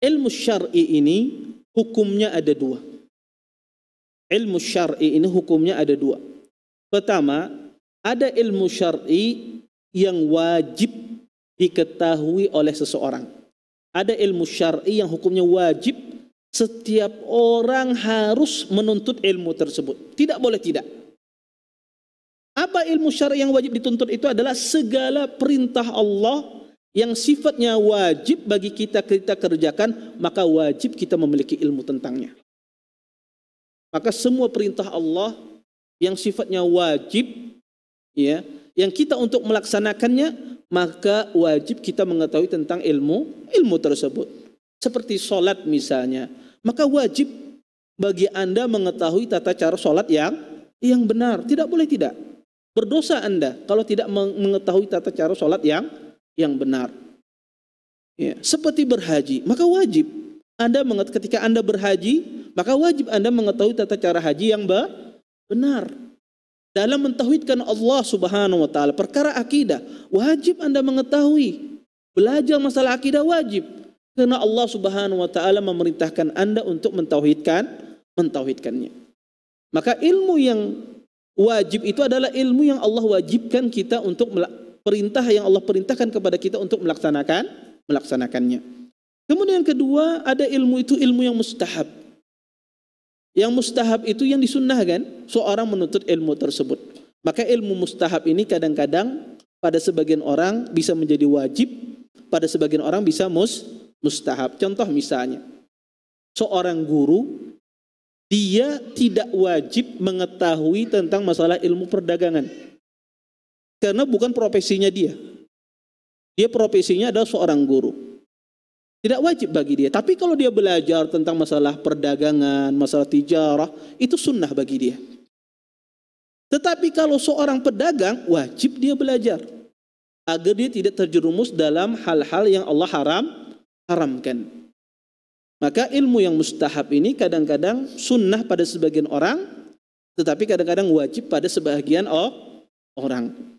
Ilmu syar'i ini hukumnya ada dua. Ilmu syar'i ini hukumnya ada dua. Pertama, ada ilmu syar'i yang wajib diketahui oleh seseorang. Ada ilmu syar'i yang hukumnya wajib setiap orang harus menuntut ilmu tersebut. Tidak boleh tidak. Apa ilmu syar'i yang wajib dituntut itu adalah segala perintah Allah yang sifatnya wajib bagi kita kita kerjakan, maka wajib kita memiliki ilmu tentangnya. Maka semua perintah Allah yang sifatnya wajib ya, yang kita untuk melaksanakannya, maka wajib kita mengetahui tentang ilmu ilmu tersebut. Seperti sholat misalnya, maka wajib bagi Anda mengetahui tata cara sholat yang yang benar. Tidak boleh tidak. Berdosa Anda kalau tidak mengetahui tata cara sholat yang yang benar. Ya, seperti berhaji, maka wajib Anda mengetahui ketika Anda berhaji, maka wajib Anda mengetahui tata cara haji yang benar. Dalam mentauhidkan Allah Subhanahu wa taala, perkara akidah wajib Anda mengetahui. Belajar masalah akidah wajib karena Allah Subhanahu wa taala memerintahkan Anda untuk mentauhidkan mentauhidkannya. Maka ilmu yang wajib itu adalah ilmu yang Allah wajibkan kita untuk perintah yang Allah perintahkan kepada kita untuk melaksanakan melaksanakannya. Kemudian yang kedua, ada ilmu itu ilmu yang mustahab. Yang mustahab itu yang disunnahkan seorang menuntut ilmu tersebut. Maka ilmu mustahab ini kadang-kadang pada sebagian orang bisa menjadi wajib, pada sebagian orang bisa mus mustahab. Contoh misalnya, seorang guru dia tidak wajib mengetahui tentang masalah ilmu perdagangan. Karena bukan profesinya dia. Dia profesinya adalah seorang guru. Tidak wajib bagi dia. Tapi kalau dia belajar tentang masalah perdagangan, masalah tijarah, itu sunnah bagi dia. Tetapi kalau seorang pedagang, wajib dia belajar. Agar dia tidak terjerumus dalam hal-hal yang Allah haram, haramkan. Maka ilmu yang mustahab ini kadang-kadang sunnah pada sebagian orang, tetapi kadang-kadang wajib pada sebagian orang.